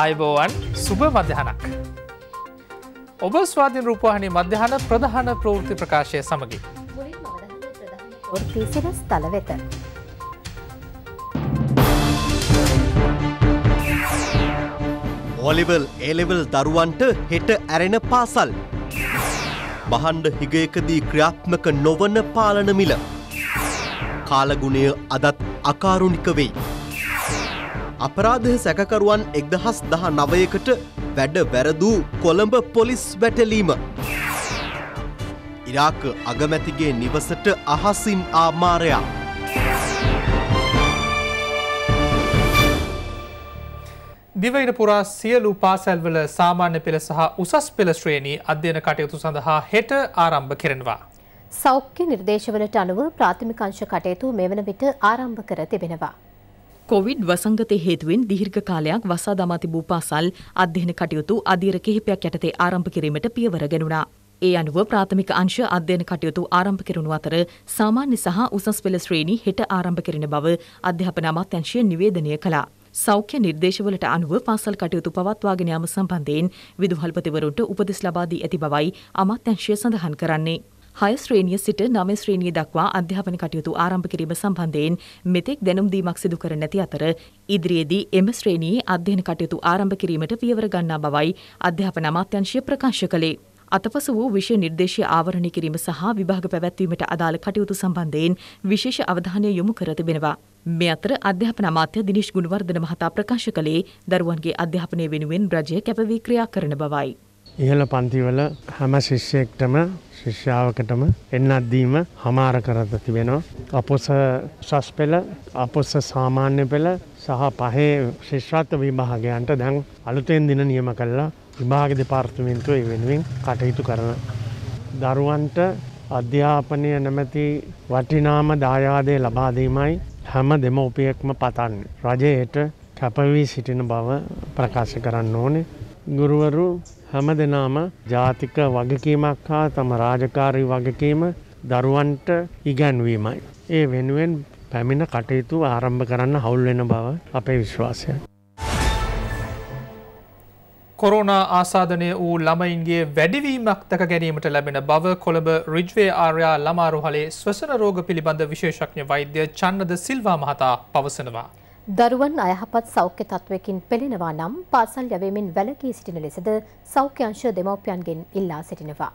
ආයබෝවන් සුභ මධ්‍යහනක්. ඔබ ස්වාධීන රූපවාහිනි මධ්‍යහන ප්‍රධාන ප්‍රවෘති ප්‍රකාශය සමගින්. ෘතිසිරස් තල වෙත. මොලිවල් ඒලෙවල් දරුවන්ට හෙට ඇරෙන පාසල්. බහන්ඩ හිගයකදී ක්‍රියාත්මක නොවන පාලනමිල. කාලගුණය අදත් අකාරුණික වෙයි. අපරාධ සැකකරුවන් එක්දහස් දහ නවයකට වැඩ වැරදූ කොළඹ පොලිස් වැටලීම. ඉරාක අගමැතිගේ නිවසට අහසින් ආමාරයා. දිවයින පුරා සියලු පාසැල්වල සාමාන්‍ය පෙළ සහ උසස් පෙළ ශ්‍රේණී අධ්‍යයන කටයුතු සඳහා හෙට ආරම්භ කරනවා. සෞඛ්‍ය නිර්දේශවලට අනුව ප්‍රාථමිකංශ කටයුතු මෙවන විට ආරම්භ කර තිබෙනවා. කොවිඩ් වසංගතය හේතුවෙන් දිහිර්ඝ කාලයක් වසා දමා තිබූ පාසල් අධ්‍යයන කටයුතු අධීර කිහිපයක් යටතේ ආරම්භ කිරීමට පියවර ගෙනුණා. ඒ අනුව ප්‍රාථමික අංශ අධ්‍යයන කටයුතු ආරම්භ කෙරුණු අතර සාමාන්‍ය සහ උසස් පෙළ ශ්‍රේණි හෙට ආරම්භ කෙරෙන බව අධ්‍යාපන අමාත්‍යංශය නිවේදනය කළා. සෞඛ්‍ය නිර්දේශවලට අනුව පාසල් කටයුතු පවත්වාගෙන යාම සම්බන්ධයෙන් විදුහල්පතිවරුන්ට උපදෙස් ලබා දී ඇති බවයි අමාත්‍යංශය සඳහන් කරන්නේ. 6 ශ්‍රේණිය සිට 9 ශ්‍රේණිය දක්වා අධ්‍යාපන කටයුතු ආරම්භ කිරීම සම්බන්ධයෙන් මෙතෙක් දැනුම් දීමක් සිදු කර නැති අතර ඉදිරියේදී එම ශ්‍රේණියේ අධ්‍යයන කටයුතු ආරම්භ කිරීමට පියවර ගන්නා බවයි අධ්‍යාපන අමාත්‍යංශය ප්‍රකාශ කළේ. අතපස වූ විෂය නිර්දේශය ආවරණය කිරීම සහ විභාග පැවැත්වීමට අදාළ කටයුතු සම්බන්ධයෙන් විශේෂ අවධානය යොමු කර තිබෙනවා. මේ අතර අධ්‍යාපන අමාත්‍ය දිනිෂ් ගුණවර්ධන මහතා ප්‍රකාශ කළේ දරුවන්ගේ අධ්‍යාපනය වෙනුවෙන් බ්‍රජය කැපවී ක්‍රියා කරන බවයි. ඉහළ පන්තිවල හැම ශිෂ්‍යයෙක්ටම ශිෂ්‍යාවකටම එන්නත් දීම හමාර කරත තිබෙනවා. අපොස උසස් පෙළ, අපොස සාමාන්‍ය පෙළ සහ පහේ ශිෂ්‍යත්ව විභාගයන්ට දැන් අලුතෙන් දින නියම කළා. විභාග දෙපාර්තමේන්තුව ඒ වෙනුවෙන් කටයුතු කරන දරුවන්ට අධ්‍යාපනය නැමැති වටිනාම දායාදය ලබා දීමයි හැම දෙමව්පියෙක්ම පතන්නේ. රජයට කැපවී සිටින බව ප්‍රකාශ කරන්න ඕනේ. ගුරුවරු හැම දෙනාම ජාතික වගකීමක් හා තම රාජකාරී වගකීම දරුවන්ට ඉගැන්වීමයි. ඒ වෙනුවෙන් පැමිණ කටයුතු ආරම්භ කරන්න හවුල් වෙන බව අපේ විශ්වාසය. කොරෝනා ආසාධනය වූ ළමයින්ගේ වැඩිවීමක් තක ගැනීමට ලැබෙන බව කොළඹ රිජ්වේ ආර්යා ළමාරුහලේ ස්වසන රෝග පිළිබඳ විශේෂඥ වෛද්‍ය චන්නද සිල්වා මහතා පවසනවා. දරුවන් අයහපත් සෞඛ්‍ය තත්ත්වයකින් පෙළෙනවා නම් පාසල් යැවීමෙන් වැළකී සිටින ලෙසද සෞඛ්‍යංශ දෙමව්පියන්ගෙන් ඉල්ලා සිටිනවා.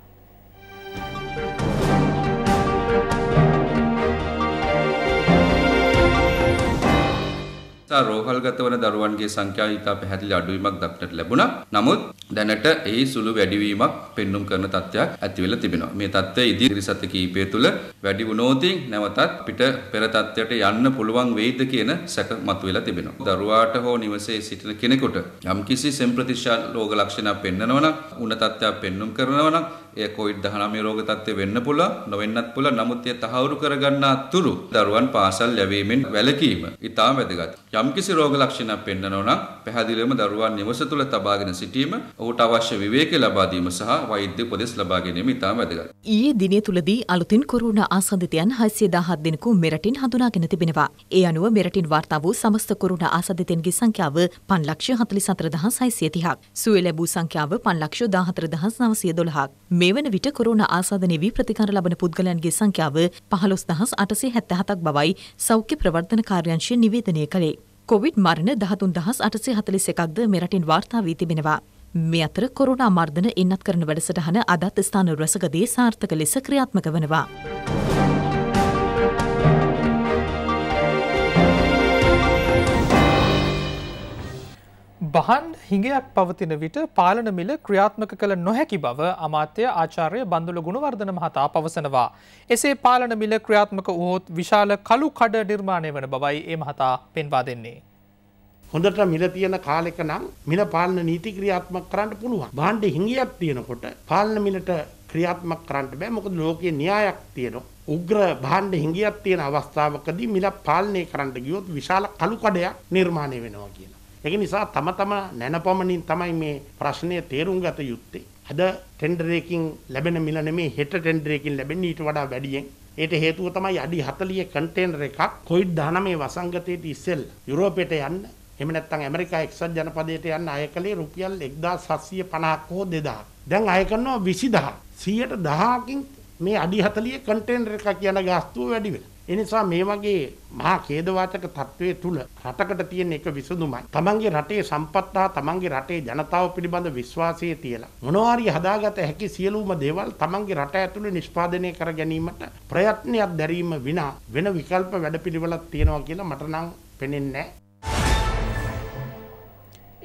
සා රෝහල් ගතවන දරුවන්ගේ සංඛ්‍යාව ඉතා පැහැදිලි අඩුවීමක් දක්නට ලැබුණා. නමුත් දැනට එහි සුළු වැඩිවීමක් පෙන්눔 කරන තත්ත්වයක් ඇති වෙලා තිබෙනවා. මේ තත්ත්වය ඉදිරි සති කිහිපය තුළ වැඩි වුණොත් නැවතත් අපිට පෙර තත්ත්වයට යන්න පුළුවන් වෙයිද කියන සැක මතුවලා තිබෙනවා. දරුවාට හෝ නිවසේ සිටින කෙනෙකුට යම්කිසි සෙම්ප්‍රතිශා රෝග ලක්ෂණ පෙන්වනවනම් උණ තත්ත්වයක් පෙන්눔 කරනවනම් ඒ කොවිඩ් 19 රෝග තත්ත්වය වෙන්න පුළුවන් නොවෙන්නත් පුළුවන් නමුත් ඒ තහවුරු කරගන්නා තුරු දරුවන් පාසල් යැවීමෙන් වැළකීම ඉතාම වැදගත් යම්කිසි රෝග ලක්ෂණයක් පෙන්වනවා නම් පැහැදිලිවම දරුවන් නිවස තුළ තබාගෙන සිටීම ඔහුට අවශ්‍ය විවේකී ලබා දීම සහ වෛද්‍ය උපදෙස් ලබා ගැනීම ඉතාම වැදගත් ඊයේ දිනය තුලදී අලුතින් කොරෝනා ආසන්දිතයන් 617 දෙනෙකු මෙරටින් හඳුනාගෙන තිබෙනවා ඒ අනුව මෙරටින් වාර්තා වූ සමස්ත කොරෝනා ආසන්දිතයන්ගේ සංඛ්‍යාව 5,44,630ක් සුවය ලැබූ සංඛ්‍යාව 5,14,912ක් මේ වන විට කොරුණ ආසාධනය වී ප්‍රතිකාර ලබන පුද්ගලයන්ගේ සංඛ්‍යාව පහළොස් දහස් අටසේ හැත්තහතක් බවයි සෞඛ්‍ය ප්‍රවර්ධන කාර්යංශය නිවේදනය කළේ. කොවිඩ් මරණ දහතුන් දහස් අටසේ හතලිස් එකක්ද මෙරටින් වාර්තා වී තිබෙනවා. මේ අතර කොරුණා මර්ධන එන්නත් කරන වැඩසටහන අදත් ස්ථාන රසකදේ සාර්ථක ලෙස ක්‍රියාත්මක වනවා. වහන් හිඟයක් පවතින විට පාලන මිල ක්‍රියාත්මක කළ නොහැකි බව අමාත්‍ය ආචාර්ය බඳුල ගුණවර්ධන මහතා පවසනවා. එසේ පාලන මිල ක්‍රියාත්මක වහොත් විශාල කළු කඩ නිර්මාණය වන බවයි ඒ මහතා පෙන්වා දෙන්නේ. හොඳට මිල තියෙන කාලෙක නම් මිල පාලන නීති ක්‍රියාත්මක කරන්න පුළුවන්. භාණ්ඩ හිඟියක් තියෙනකොට පාලන මිලට ක්‍රියාත්මක කරන්න බෑ. මොකද ලෝකයේ න්‍යායක් තියෙනවා. උග්‍ර භාණ්ඩ හිඟියක් තියෙන අවස්ථාවකදී මිල පාලනය කරන්න ගියොත් විශාල කළු කඩයක් නිර්මාණය වෙනවා කියලා. ඒක නිසා තම තම නැනපමණින් තමයි මේ ප්‍රශ්නය තේරුම් ගත යුත්තේ. අද ටෙන්ඩර් එකකින් ලැබෙන මිල නෙමේ හෙට ටෙන්ඩර් එකකින් ලැබෙන්නේ ඊට වඩා වැඩියෙන්. ඒට හේතුව තමයි අඩි 40 කන්ටේනර් එකක් කොවිඩ් 19 වසංගතයේට ඉස්සෙල් යුරෝපයට යන්න එහෙම නැත්නම් ඇමරිකා එක්සත් ජනපදයට යන්න අය කළේ රුපියල් 1750ක් හෝ 2000ක්. දැන් අය කරනවා 20000. 100ට 10කින් මේ අඩි 40 කන්ටේනර් එකක් යන ගාස්තුව වැඩි වෙනවා. ඒ නිසා මේ වගේ මහා ඛේදවාචක තත්වයේ තුල රටකට තියෙන එක විසඳුමයි. තමන්ගේ රටේ සම්පත් හා තමන්ගේ රටේ ජනතාව පිළිබඳ විශ්වාසය තියලා මොනවාරි හදාගත හැකි සියලුම දේවල් තමන්ගේ රට ඇතුළේ නිෂ්පාදනය කර ගැනීමට ප්‍රයත්නයක් දැරීම විනා වෙන විකල්ප වැඩපිළිවෙලක් තියෙනවා කියලා මට නම් පෙනෙන්නේ නැහැ.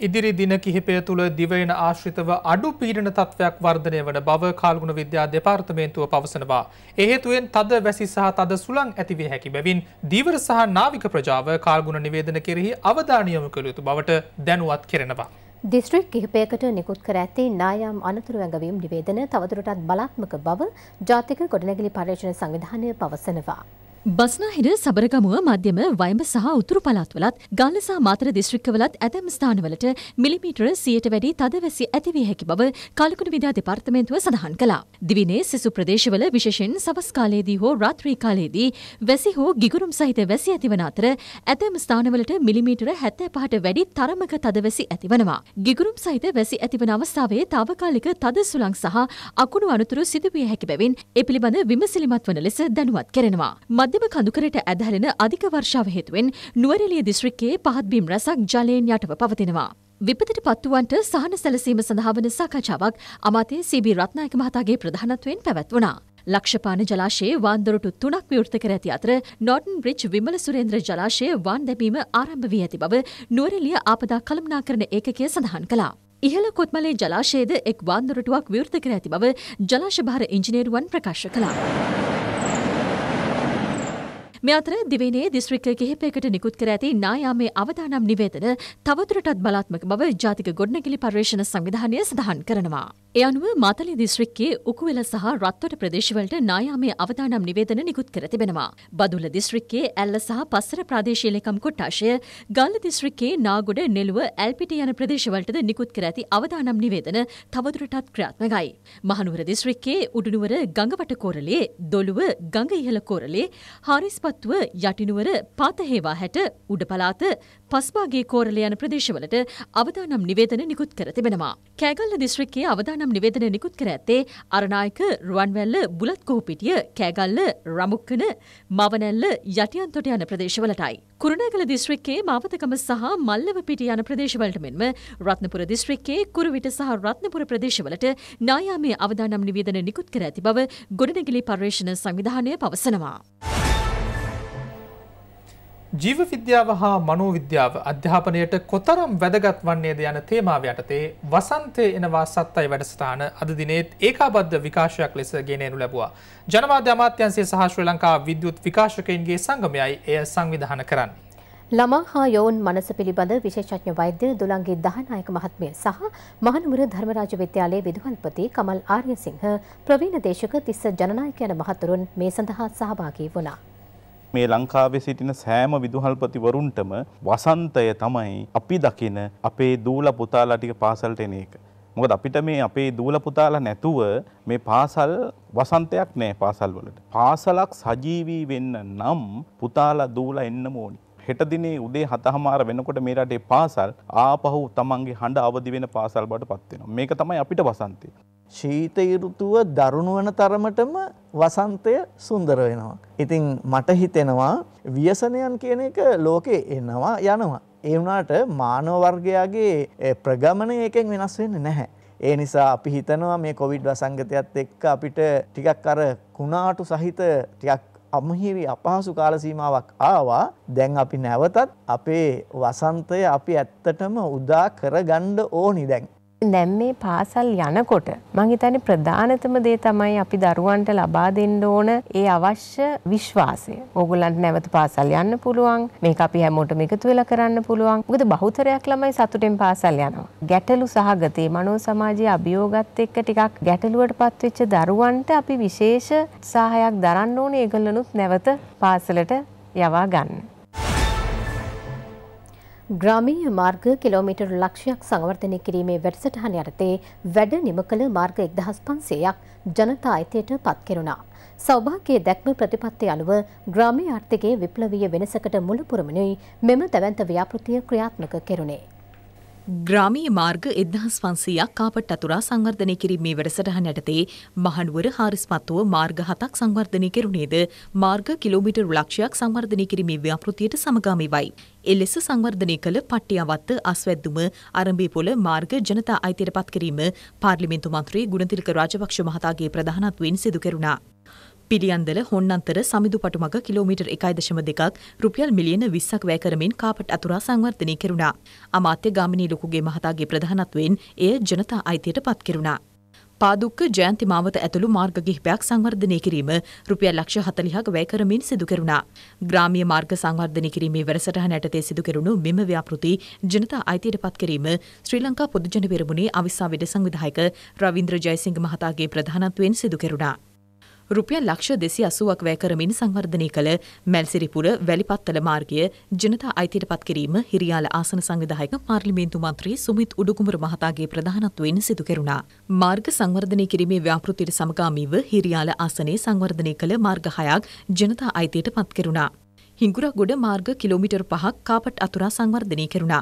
ඉදිරි දින කිහිපය තුළ දිවයින ආශ්‍රිතව අඩු පීඩන තත්ත්වයක් වර්ධනය වන බව කාල්ගුණ විද්‍යා දෙපාර්තමේන්තුව පවසනවා. එහෙතුවෙන් තද වැසි සහ තද සුළං ඇතිවිය හැකි බැවින් දීවර සහ නාවික ප්‍රජාව කාල්ගුණ නිවේදන කෙරෙහි අවධානයම කළ යුතු බවට දැනුවත් කෙරෙනවා. දිස්ත්‍රික් කිහිපයකට නිකුත් කර ඇත්තේ නායම් අනතුරු ඇඟවීම් නිවේදන තවදුරටත් බලාත්මක බව ජාතික ගොඩනැගිලි පර්යේෂණ සංවිධානය පවසනවා. බස්නාහිර සබරගමුව මධ්‍යම වයඹ සහ උතුරු පළාත්වලත් ගල්ල සහ මාතර දිස්ත්‍රික්කවලත් ඇතැම් ස්ථානවලට මිලිමීටර 100ට වැඩි තදවැසි ඇති විය හැකි බව කලකුණු විද්‍යා දෙපාර්තමේන්තුව සඳහන් කළා. දිවිනේ සිසු ප්‍රදේශවල විශේෂයෙන් සවස් කාලයේදී හෝ රාත්‍රී කාලයේදී වැසි හෝ ගිගුරුම් සහිත වැසි ඇතිවන අතර ඇතැම් ස්ථානවලට මිලිමීටර 75ට වැඩි තරමක තදවැසි ඇතිවනවා. ගිගුරුම් සහිත වැසි ඇතිවන අවස්ථාවේ తాවකාලික තද සුළං සහ අකුණු අනතුරු සිදුවිය හැකි බැවින් ඒ පිළිබඳ විමසිලිමත් වන ලෙස දැනුවත් කරනවා. මධ්‍යම කඳුකරට ඇදහැලෙන අධික වර්ෂාව හේතුවෙන් නුවරඑළිය දිස්ත්‍රික්කයේ පහත් බිම් රැසක් ජලයෙන් යටව පවතිනවා. විපතට පත්වුවන්ට සහන සැලසීම සඳහා වන සාකච්ඡාවක් අමාතය සීබී රත්නායක මහතාගේ ප්‍රධානත්වයෙන් පැවැත්වුණා. ලක්ෂපාන ජලාශයේ වාන්දොරටු තුනක් විවෘත කර ඇති අතර නොටන් බ්‍රිජ් විමල සුරේන්ද්‍ර ජලාශය වාන් දැමීම ආරම්භ වී ඇති බව නුවරඑළිය ආපදා කළමනාකරණ ඒකකය සඳහන් කළා. ඉහළ කොත්මලේ ජලාශයේද එක් වාන්දොරටුවක් විවෘත කර ඇති බව ජලාශ භාර ඉංජිනේරුවන් ප්‍රකාශ කළා. මේ අතර දිවයිනේ දිස්ත්‍රික්ක කිහිපයකට නිකුත් කර ඇති නායාමේ අවදානම් නිවේදන තවදුරටත් බලාත්මක බව ජාතික ගොඩනැගිලි පර්යේෂණ සංවිධානය සඳහන් කරනවා. ඒ අනුව මාතලේ දිස්ත්‍රික්කයේ උකුවෙල සහ රත්වට ප්‍රදේශවලට නායාමේ අවදානම් නිවේදන නිකුත් කර තිබෙනවා. බදුල්ල දිස්ත්‍රික්කයේ ඇල්ල සහ පස්සර ප්‍රාදේශීය ලේකම් කොට්ටාශය ගල්ල දිස්ත්‍රික්කයේ නාගොඩ නෙළුව ඇල්පිටි යන ප්‍රදේශවලටද නිකුත් කර ඇති අවදානම් නිවේදන තවදුරටත් ක්‍රියාත්මකයි. මහනුවර දිස්ත්‍රික්කයේ උඩුනුවර ගඟවට කෝරළේ, දොළුව ගඟ ඉහළ කෝරළේ, හාරිස්පත් පත්තුව යටිනුවර පාතහේවා හැට උඩ පලාත පස්බාගේ කෝරල යන ප්‍රදේශවලට අවදානම් නිවේදන නිකුත් කර තිබෙනවා. කෑගල්ල දිස්ත්‍රික්කයේ අවදානම් නිවේදන නිකුත් කර ඇත්තේ අරනායක රුවන්වැල්ල බුලත් කෝපිටිය කෑගල්ල රමුක්කන මවනැල්ල යටියන්තොට යන ප්‍රදේශවලටයි. කුරුණෑගල දිස්ත්‍රික්කයේ මාවතකම සහ මල්ලව පිටි යන ප්‍රදේශවලට මෙන්ම රත්නපුර දිස්ත්‍රික්කයේ කුරුවිට සහ රත්නපුර ප්‍රදේශවලට නායාමේ අවදානම් නිවේදන නිකුත් කර ඇති බව ගොඩනැගිලි පර්යේෂණ සංවිධානය පවසනවා. ජීව විද්‍යාව හා මනෝවිද්‍යාව අධ්‍යාපනයට කොතරම් වැදගත් වන්නේද යන තේමාව යටතේ වසන්තය එනවා සත්තයි වැඩස්ථාන අද දිනේත් ඒකාබද්ධ විකාශයක් ලෙස ගෙනනු ලැබවා. ජනවාධ්‍ය අමාත්‍යන්සේ සහශ්‍ර ලංකා විද්‍යුත් විකාශකයන්ගේ සංගමයයි එය සංවිධාන කරන්න. ළමා හා යෝවන් මනස පිළිබඳ විශේෂඥ වෛද්‍ය දුළන්ගේ දහනායක මහත්මය සහ මහනුවර ධර්මරාජ විද්‍යාලයේ විදුහල්පති කමල් ආර්යසිංහ ප්‍රවීණ දේශක තිස්ස ජනනායක යන මහතුරුන් මේ සඳහා සහභාගී වුණා. මේ ලංකාවේ සිටින සෑම විදුහල්පතිවරුන්ටම වසන්තය තමයි අපි දකින අපේ දූල පුතාලා ටික පාසලට එන එක. මොකද අපිට මේ අපේ දූල පුතාලා නැතුව මේ පාසල් වසන්තයක් නෑ පාසල් වලට. පාසලක් සජීවී වෙන්න නම් පුතාලා දූලා එන්නම ඕනි. හෙට දිනේ උදේ හතහමාර වෙනකොට මේ රටේ පාසල් ආපහු තමන්ගේ හඬ අවදි වෙන පාසල් බවට පත් වෙනවා. මේක තමයි අපිට වසන්තේ. ශීත ඍතුව දරුණු වෙන තරමටම වසන්තය සුන්දර වෙනවා. ඉතින් මට හිතෙනවා ව්‍යසනයන් කියන එක ලෝකේ එනවා යනවා. ඒ වුණාට මානව වර්ගයාගේ ප්‍රගමනය එකෙන් වෙනස් වෙන්නේ නැහැ. ඒ නිසා අපි හිතනවා මේ කොවිඩ් වසංගතයත් එක්ක අපිට ටිකක් අර කුණාටු සහිත ටිකක් අමහිරි අපහසු කාල සීමාවක් ආවා. දැන් අපි නැවතත් අපේ වසන්තය අපි ඇත්තටම උදා කරගන්න ඕනි දැන්. දැන් මේ පාසල් යනකොට මං හිතන්නේ ප්‍රධානතම දේ තමයි අපි දරුවන්ට ලබා දෙන්න ඕන ඒ අවශ්‍ය විශ්වාසය. ඕගොල්ලන්ට නැවත පාසල් යන්න පුළුවන්. මේක අපි හැමෝටම එකතු වෙලා කරන්න පුළුවන්. මොකද බහුතරයක් ළමයි සතුටෙන් පාසල් යනවා. ගැටලු සහගතේ මනෝ සමාජයේ අභියෝගත් එක්ක ටිකක් ගැටලුවටපත් වෙච්ච දරුවන්ට අපි විශේෂ උත්සාහයක් දරන්න ඕනේ ඒගොල්ලනුත් නැවත පාසලට යවා ගන්න. ග්‍රාමීය මාර්ග කිලෝමීටර් ලක්ෂයක් සංවර්ධනය කිරීමේ වැඩසටහන යටතේ වැඩ නිම කළ මාර්ග 1500ක් ජනතා අයිතියට පත් කෙරුණා. සෞභාග්‍යයේ දැක්ම ප්‍රතිපත්තිය අනුව ග්‍රාමීය ආර්ථිකයේ විප්ලවීය වෙනසකට මුල පුරමිනුයි මෙම දැවැන්ත ව්‍යාපෘතිය ක්‍රියාත්මක කෙරුණේ. ග්‍රාමීය මාර්ග එදහස් පන්සීයක් කාපට් අතුරා සංවර්ධනය කිරීමේ වැඩසටහන් යටතේ මහනුවර හාරිස්පත්තුව මාර්ග හතක් සංවර්ධනය කෙරුණේද මාර්ග කිලෝමිටර් ලක්ෂයක් සංවර්ධනය කිරීමේ ව්‍යාපෘතියට සමගාමීවයි. එලෙස සංවර්ධනය කළ පට්ටියවත්ත අස්වැද්දුම අරඹේපොළ මාර්ග ජනතා අයිතියට පත් කිරීම පාර්ලිමේන්තු මන්ත්‍රී ගුණතිලක රාජපක්ෂ මහතාගේ ප්‍රධානත්වයෙන් සිදු කෙරුණා. පිළියන්දල හොන්නන්තර සමිදු පටුමග කිලෝමීටර් 1.2ක් රුපියල් මිලියන 20ක් වැය කරමින් කාපට් අතුරා සංවර්ධනය කෙරුණා. අමාත්‍ය ගාමිණී ලොකුගේ මහතාගේ ප්‍රධානත්වයෙන් එය ජනතා අයිතියට පත් කෙරුණා. පාදුක්ක ජයන්ති මාවත ඇතුළු මාර්ග කිහිපයක් සංවර්ධනය කිරීම රුපියල් ලක්ෂ 40ක් වැය කරමින් සිදු කෙරුණා. ග්‍රාමීය මාර්ග සංවර්ධනය කිරීමේ වැඩසටහන යටතේ සිදු කෙරුණු මෙම ව්‍යාපෘති ජනතා අයිතියට පත් කිරීම ශ්‍රී ලංකා පොදුජන පෙරමුණේ අවිස්සා වෙඩ සංවිධායක රවීන්ද්‍ර ජයසිංහ මහතාගේ ප්‍රධානත්වයෙන් සිදු කෙරුණා. රුපියල් ලක්ෂ දෙසි අසුවක් වැය කරමින් සංවර්ධනය කළ මැල්සිරිපුර වැලිපත්තල මාර්ගය ජනතා අයිතියට පත් කිරීම හිරියාල ආසන සංවිධායක පාර්ලිමේන්තු මන්ත්‍රී සුමිත් උඩුකුමර මහතාගේ ප්‍රධානත්වයෙන් සිදු කෙරුණා. මාර්ග සංවර්ධනය කිරීමේ ව්‍යාපෘතියට සමගාමීව හිරියාල ආසනයේ සංවර්ධනය කළ මාර්ග හයක් ජනතා අයිතියට පත් කෙරුණා. හිඟුරක්ගොඩ මාර්ග කිලෝමිටර් පහක් කාපට් අතුරා සංවර්ධනය කෙරුණා.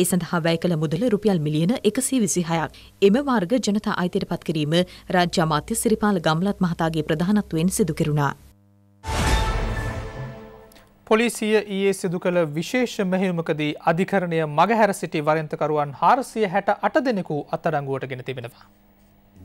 ඒ සඳහා වැය කළ මුදල රුපියල් මිලියන එකසේ විසිහයක්. එම මාර්ග ජනතා අයිතයට පත් කිරීම රාජ්‍ය අමාත්‍ය සිරිපාල ගම්ලත් මහතාගේ ප්‍රධානත්වයෙන් සිදු කෙරුණා. පොලිසිය ඊයේ සිදු කළ විශේෂ මෙහෙයුමකදී අධිකරණය මගහැර සිටි වරෙන්තකරුවන් හාරසිය හැට අට දෙනෙකු අත්අඩංගුවට ගෙන තිබෙනවා.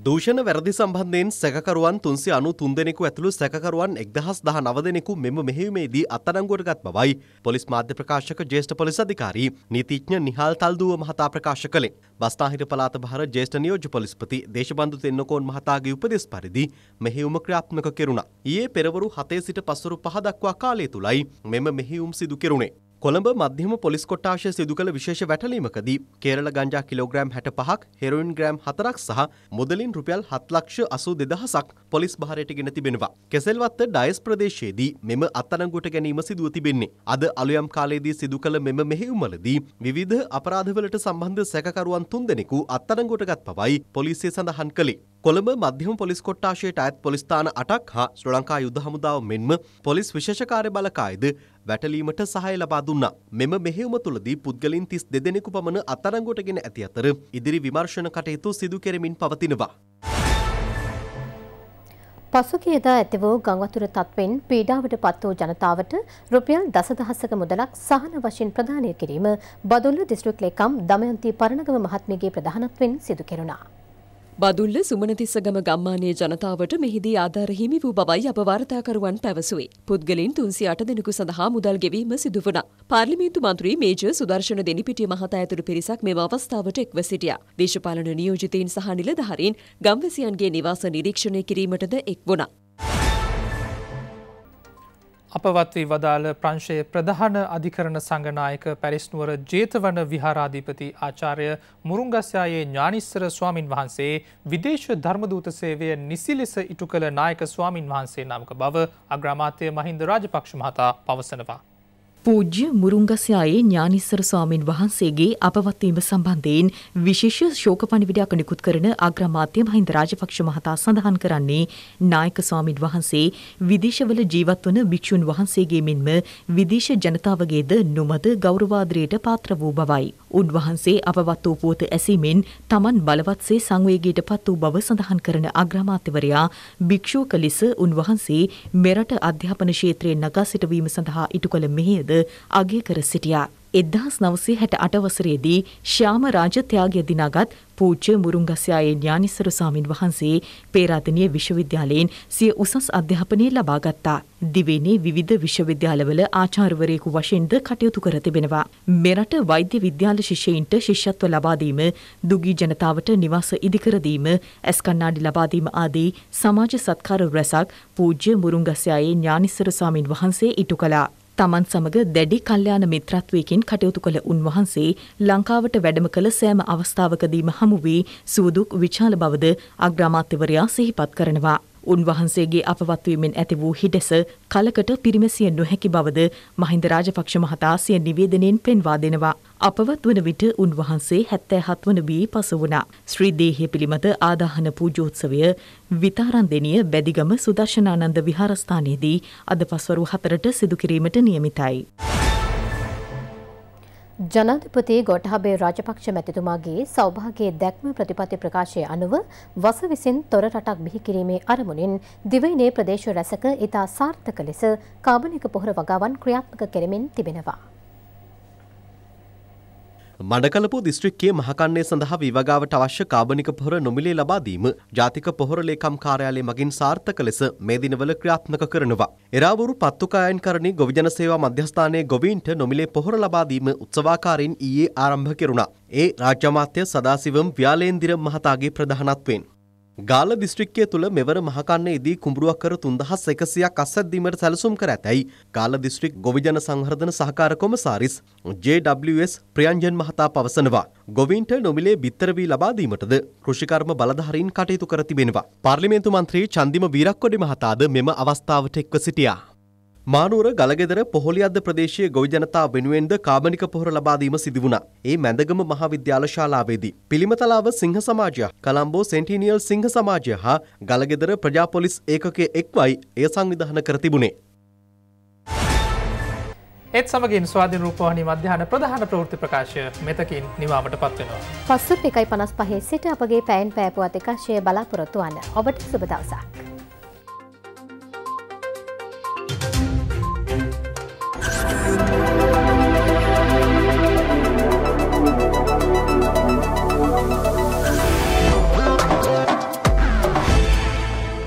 දූෂණ වැරදි සම්බන්ධයෙන් සැකකරුවන් තුන්සේ අනු තුන්දෙනෙකු ඇතුළු සැකකරුවන් එක්දහස් දහ නවදෙනෙකු මෙම මෙහෙවීමේදී අත්අඩංගුවට ගත් බවයි පොලිස් මාධ්‍ය ප්‍රකාශක ජේෂ්ඨ පොලිස් අධිකාරී නීතිඥ නිහාල් තල්දුව මහතා ප්‍රකාශ කළේ. බස්නාහිර පළාත භාර ජේෂ්ඨ නියෝජ්‍ය පොලිස්පති දේශබන්දු තෙන්නකෝන් මහතාගේ උපදෙස් පරිදි මෙහෙයුම ක්‍රියාත්මක කෙරුණා. ඊයේ පෙරවරු 7 සිට පස්වරු 5 දක්වා කාලය තුලයි මෙම මෙහෙයුම් සිදු කෙරුණේ. කොළඹ මධ්‍යම පොලිස් කොට්ටාශය සිදු කළ විශේෂ වැටලීමකදී කේරළ ගංජා කිලෝග්‍රෑම් 65ක් හෙරොයින් ග්‍රෑම් 4ක් සහ මුදලින් රුපියල් 7 ලක්ෂ 82000ක් පොලිස් බහරයට ගෙන තිබෙනවා. කෙසෙල්වත්ත ඩයස් ප්‍රදේශයේදී මෙම අත්අඩංගුවට ගැනීම සිදුව තිබෙන්නේ. අද අලුයම් කාලයේදී සිදු කළ මෙම මෙහෙයුමලදී විවිධ අපරාධවලට සම්බන්ධ සැකකරුවන් තුන්දෙනෙකු අත්අඩංගුවටගත් බවයි පොලිසිය සඳහන් කළේ. කොළඹ මධ්‍යම පොලිස් කොට්ටාශයට අයත් පොලිස්ථාන අටක් හා ශ්‍ර ලංකා යුද හමුදාව මෙන්ම පොලිස් විශෂකාරය බලකායද වැටලීමට සහය ලබා දුන්නා. මෙම මෙහෙයුම තුළදී පුද්ගලින් තිස් දෙදෙනෙකු පමණ අත්අඩංගුවටගෙන ඇති අතර ඉදිරි විමර්ශන කටයුතු සිදු කෙරෙමින් පවතිනවා. පසුගියදා ඇති වූ ගංවතුර තත්වෙන් පීඩාවට පත් වූ ජනතාවට රුපියල් දසදහසක මුදලක් සහන වශයෙන් ප්‍රදානය කිරීම බදුල්ල දිස්ත්‍රික් ලේකම් දමයන්ති පරණගම මහත්මියගේ ප්‍රධානත්වයෙන් සිදු කෙරුණා. බදුල්ල සුමනතිස්සගම ගම්මානයේ ජනතාවට මෙහිදී ආධාර හිමි වූ බවයි අප වාර්තාකරුවන් පැවසුවේ. පුද්ගලින් 308 දෙනෙකු සඳහා මුදල් ගෙවීම සිදු වුණා. පාර්ලිමේන්තු මන්ත්‍රී මේජර් සුදර්ශන දෙනිපිටිය මහතා ඇතුළු පිරිසක් මෙම අවස්ථාවට එක්ව සිටියා. දේශපාලන නියෝජිතයින් සහ නිලධාරීන් ගම්වැසියන්ගේ නිවාස නිරීක්ෂණය කිරීමටද එක් වුණා. අපවත් වී වදාළ ප්‍රංශයේ ප්‍රධාන අධිකරණ සංගනායක පැරිස්නුවර ජේතවන විහාරාධිපති ආචාර්ය මුරුංගස්යායේ ඥානිස්සර ස්වාමින් වහන්සේ විදේශ ධර්මදූත සේවය නිසි ලෙස ඉටු කළ නායක ස්වාමින් වහන්සේ නාමක බව අග්‍රාමාත්‍ය මහින්ද රාජපක්ෂ මහතා පවසනවා. පූජ්‍ය මුරුංගසයායේ ඥානිස්සර ස්වාමින් වහන්සේගේ අපවත්වීම සම්බන්ධයෙන් විශේෂ ශෝක පණිවිඩයක් නිකුත් කරන අග්‍රාමාත්‍ය මහින්ද රාජපක්ෂ මහතා සඳහන් කරන්නේ නායක ස්වාමින් වහන්සේ විදේශවල ජීවත් වන භික්ෂුන් වහන්සේගේ මෙන්ම විදේශ ජනතාවගේද නොමද ගෞරවාදරයට පාත්‍ර වූ බවයි. උන්වහන්සේ අපවත් වූ පොත ඇසීමෙන් Taman බලවත්සේ සංවේගීට පත් වූ බව සඳහන් කරන අග්‍රාමාත්‍යවරයා භික්ෂුක ලෙස උන්වහන්සේ මෙරට අධ්‍යාපන ක්ෂේත්‍රයේ නගා සිටවීම සඳහා ඉටු කළ මෙහෙයද අගය කර සිටියා. 1968 වසරේදී ශ්‍යාම රාජත්‍යාගය දිනාගත් පූජ්‍ය මුරුංගස්යායේ ඥානිසර සාමින් වහන්සේ පේරාදෙණිය විශ්වවිද්‍යාලයෙන් සිය උසස් අධ්‍යාපනය ලබා ගත්තා. දිවයිනේ විවිධ විශ්වවිද්‍යාලවල ආචාර්යවරයෙකු වශයෙන්ද කටයුතු කර තිබෙනවා. මෙරට වෛද්‍ය විද්‍යාල ශිෂ්‍යයින්ට ශිෂ්‍යත්ව ලබා දීම, දුගී ජනතාවට නිවාස ඉදිකර දීම, ඇස් කණ්ණාඩි ලබා දීම ආදී සමාජ සත්කාර රැසක් පූජ්‍ය මුරුංගස්යායේ ඥානිසර සාමින් වහන්සේ ඉටු කළා. තමන් සමග දැඩි කල්යාණ මිත්‍රත්වයකින් කටයුතු කළ උන්වහන්සේ ලංකාවට වැඩම කළ සෑම අවස්ථාවකදීම හමු වී සූදුක් විචාල බවද අග්‍රාමාත්‍යවරයා සිහිපත් කරනවා. උන්වහන්සේගේ අපවත්වීමෙන් ඇති වූ හිඩැස කලකට පිරිමැසිය නොහැකි බවද මහින්ද රාජපක්ෂ මහතා සිය නිවේදනයෙන් පෙන්වා දෙනවා. අපවත් වන විට උන්වහන්සේ 77 වන වී පසු වුණා. ශ්‍රී දේහය පිළිමත ආදාහන පූජෝත්සවය විතාරන්දෙනිය බැදිගම සුදර්ශනානන්ද විහාරස්ථානයේදී අද පස්වරු 4ට සිදු කිරීමට නියමිතයි. ජනාධිපති ගොටහබේ රාජපක්ෂ මැතිතුමාගේ සෞභාගයේ දැක්ම ප්‍රතිපත්ති ප්‍රකාශය අනුව වස විසින් තොර රටක් බිහි කිරීමේ අරමුණින් දිවයිනේ ප්‍රදේශ රැසක ඉතා සාර්ථක ලෙස කාබනික පොහොර වගාවන් ක්‍රියාත්මක කෙරෙමින් තිබෙනවා. මඩකලපු දිස්ත්‍රික්කයේ මහකන්නේ සඳහා විවගාවට අවශ්‍ය කාබනික පොහොර නොමිලේ ලබා දීම ජාතික පොහොර ලේකම් කාර්යාලය මගින් සාර්ථක ලෙස මේ දිනවල ක්‍රියාත්මක කරනවා. එරාවුරු පත්තුකායන් කරණී ගොවිජන සේවා මධ්‍යස්ථානයේ ගොවීන්ට නොමිලේ පොහොර ලබා දීම උත්සවාකාරයෙන් ඊයේ ආරම්භ කෙරුණා. ඒ රාජ්‍ය අමාත්‍ය සදාසිවම් ව්‍යාලේන්දිර මහතාගේ ප්‍රධානත්වයෙන් ගාල දිස්ත්‍රික්කය තුළ මෙවර මහකන්නේදී කුඹුරුවක් කර 3100ක් අස්සැද්දීමට සැලසුම් කර ඇතැයි ගාල දිස්ත්‍රික් ගොවිජන සංවර්ධන සහකාර කොමසාරිස් JWS ප්‍රියන්ජන් මහතා පවසනවා. ගොවීන්ට නොමිලේ බිත්තර වී ලබා දීමටද කෘෂිකර්ම බලධාරීන් කටයුතු කර තිබෙනවා. පාර්ලිමේන්තු මන්ත්‍රී චන්දිම වීරක්කොඩි මහතාද මෙම අවස්ථාවට එක්ව සිටියා. මානුවර ගලගෙදර පොහොලියද්ද ප්‍රදේශයේ ගොවි ජනතාව වෙනුවෙන්ද කාබනික පොහොර ලබා දීම සිදු වුණා. ඒ මැදගම මහාවිද්‍යාල ශාලාවේදී පිළිමතලාව සිංහ සමාජය, කලම්බෝ සෙන්ටිනියල් සිංහ සමාජය හා ගලගෙදර ප්‍රජාපොලිස් ඒකකයේ එක්වයි එය සංවිධානය කර තිබුණේ. ඒත් සමගින් ස්වාධීන රූපවාහිනී මධ්‍යහන ප්‍රධාන ප්‍රවෘත්ති ප්‍රකාශය මෙතකින් නිවාමට පත්වෙනවා. පස්සුත් 1.55 සිට අපගේ පැයෙන් පෑපුවත් එකශය බලාපොරොත්තු වන්න. ඔබට සුබ දවසක්.